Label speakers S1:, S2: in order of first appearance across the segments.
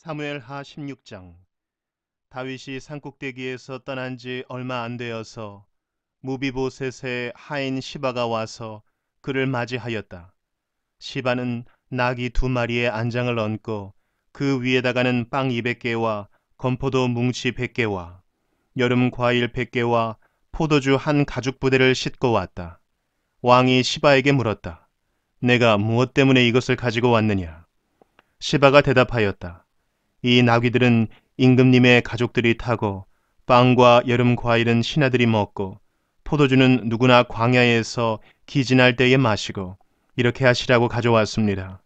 S1: 사무엘하 16장 다윗이 산꼭대기에서 떠난 지 얼마 안 되어서 무비보셋의 하인 시바가 와서 그를 맞이하였다. 시바는 낙이 두 마리의 안장을 얹고 그 위에다가는 빵 200개와 건포도 뭉치 100개와 여름 과일 100개와 포도주 한 가죽 부대를 싣고 왔다. 왕이 시바에게 물었다. 내가 무엇 때문에 이것을 가지고 왔느냐? 시바가 대답하였다. 이 나귀들은 임금님의 가족들이 타고 빵과 여름 과일은 신하들이 먹고 포도주는 누구나 광야에서 기진할 때에 마시고 이렇게 하시라고 가져왔습니다.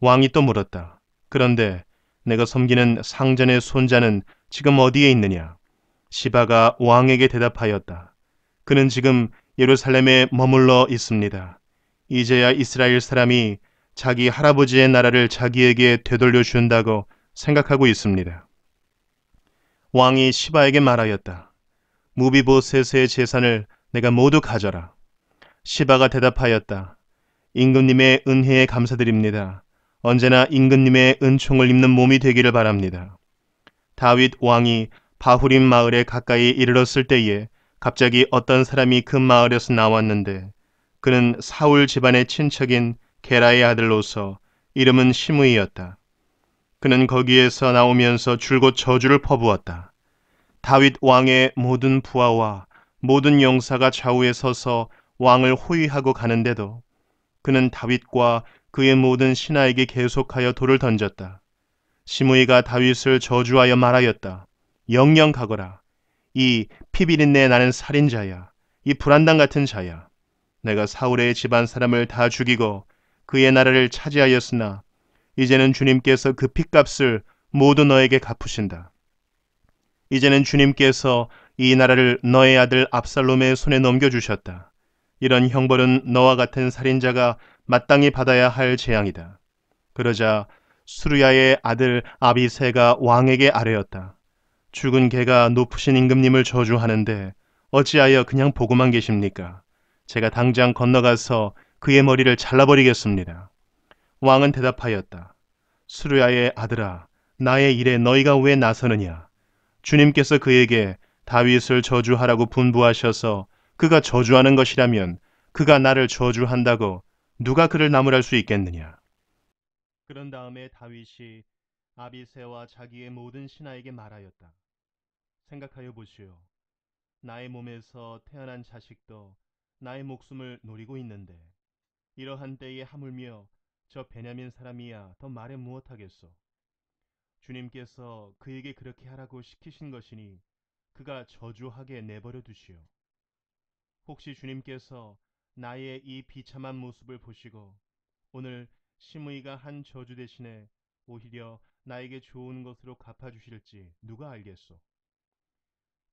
S1: 왕이 또 물었다. 그런데 내가 섬기는 상전의 손자는 지금 어디에 있느냐? 시바가 왕에게 대답하였다. 그는 지금 예루살렘에 머물러 있습니다. 이제야 이스라엘 사람이 자기 할아버지의 나라를 자기에게 되돌려 준다고 생각하고 있습니다. 왕이 시바에게 말하였다. 무비보셋의 재산을 내가 모두 가져라. 시바가 대답하였다. 임금님의 은혜에 감사드립니다. 언제나 임금님의 은총을 입는 몸이 되기를 바랍니다. 다윗 왕이 바후림 마을에 가까이 이르렀을 때에 갑자기 어떤 사람이 그 마을에서 나왔는데 그는 사울 집안의 친척인 게라의 아들로서 이름은 시므이였다. 그는 거기에서 나오면서 줄곧 저주를 퍼부었다. 다윗 왕의 모든 부하와 모든 용사가 좌우에 서서 왕을 호위하고 가는데도 그는 다윗과 그의 모든 신하에게 계속하여 돌을 던졌다. 시므이가 다윗을 저주하여 말하였다. 영영 가거라. 이 피비린내 나는 살인자야. 이 불안당 같은 자야. 내가 사울의 집안 사람을 다 죽이고 그의 나라를 차지하였으나 이제는 주님께서 그 핏값을 모두 너에게 갚으신다. 이제는 주님께서 이 나라를 너의 아들 압살롬의 손에 넘겨주셨다. 이런 형벌은 너와 같은 살인자가 마땅히 받아야 할 재앙이다. 그러자 수르야의 아들 아비세가 왕에게 아뢰었다. 죽은 개가 높으신 임금님을 저주하는데 어찌하여 그냥 보고만 계십니까? 제가 당장 건너가서 그의 머리를 잘라버리겠습니다. 왕은 대답하였다. 수루야의 아들아, 나의 일에 너희가 왜 나서느냐? 주님께서 그에게 다윗을 저주하라고 분부하셔서 그가 저주하는 것이라면 그가 나를 저주한다고 누가 그를 나무랄 수 있겠느냐? 그런 다음에 다윗이 아비세와 자기의 모든 신하에게 말하였다. 생각하여 보시오. 나의 몸에서 태어난 자식도 나의 목숨을 노리고 있는데 이러한 때에 하물며 저 베냐민 사람이야 더 말해 무엇하겠소. 주님께서 그에게 그렇게 하라고 시키신 것이니 그가 저주하게 내버려 두시오. 혹시 주님께서 나의 이 비참한 모습을 보시고 오늘 심의가 한 저주 대신에 오히려 나에게 좋은 것으로 갚아주실지 누가 알겠소.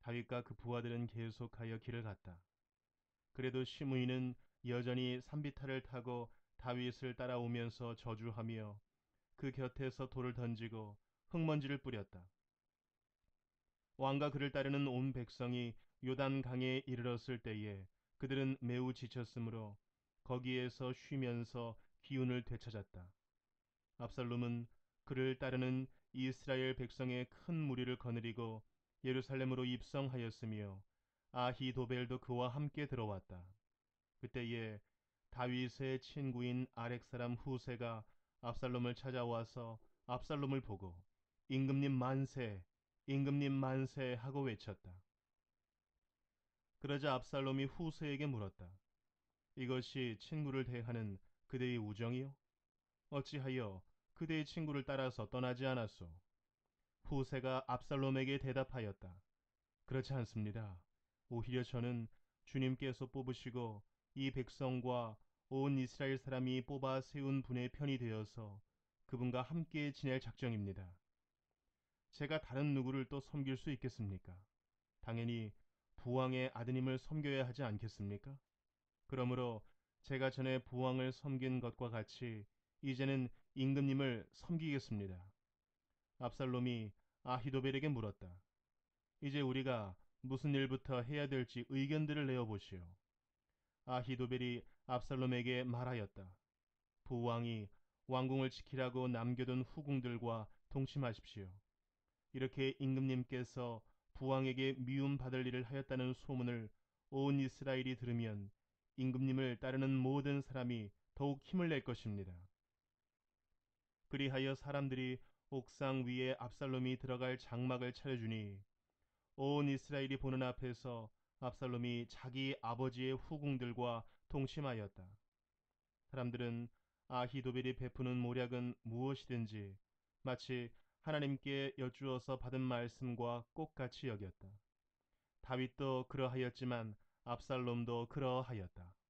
S1: 다윗과 그 부하들은 계속하여 길을 갔다. 그래도 시심이는 여전히 산비탈을 타고 다윗을 따라오면서 저주하며 그 곁에서 돌을 던지고 흙먼지를 뿌렸다. 왕과 그를 따르는 온 백성이 요단 강에 이르렀을 때에 그들은 매우 지쳤으므로 거기에서 쉬면서 기운을 되찾았다. 압살롬은 그를 따르는 이스라엘 백성의 큰 무리를 거느리고 예루살렘으로 입성하였으며 아히도벨도 그와 함께 들어왔다. 그때에 다윗의 친구인 아렉 사람 후세가 압살롬을 찾아와서 압살롬을 보고 임금님 만세, 임금님 만세 하고 외쳤다. 그러자 압살롬이 후세에게 물었다. 이것이 친구를 대하는 그대의 우정이요? 어찌하여 그대의 친구를 따라서 떠나지 않았소? 후세가 압살롬에게 대답하였다. 그렇지 않습니다. 오히려 저는 주님께서 뽑으시고 이 백성과 온 이스라엘 사람이 뽑아 세운 분의 편이 되어서 그분과 함께 지낼 작정입니다. 제가 다른 누구를 또 섬길 수 있겠습니까? 당연히 부왕의 아드님을 섬겨야 하지 않겠습니까? 그러므로 제가 전에 부왕을 섬긴 것과 같이 이제는 임금님을 섬기겠습니다. 압살롬이 아히도벨에게 물었다. 이제 우리가 무슨 일부터 해야 될지 의견들을 내어보시오. 아히도벨이 압살롬에게 말하였다. 부왕이 왕궁을 지키라고 남겨둔 후궁들과 동침하십시오. 이렇게 임금님께서 부왕에게 미움받을 일을 하였다는 소문을 온 이스라엘이 들으면 임금님을 따르는 모든 사람이 더욱 힘을 낼 것입니다. 그리하여 사람들이 옥상 위에 압살롬이 들어갈 장막을 차려주니 온 이스라엘이 보는 앞에서 압살롬이 자기 아버지의 후궁들과 동침하였다. 사람들은 아히도벨이 베푸는 모략은 무엇이든지 마치 하나님께 여쭈어서 받은 말씀과 똑같이 여겼다. 다윗도 그러하였지만 압살롬도 그러하였다.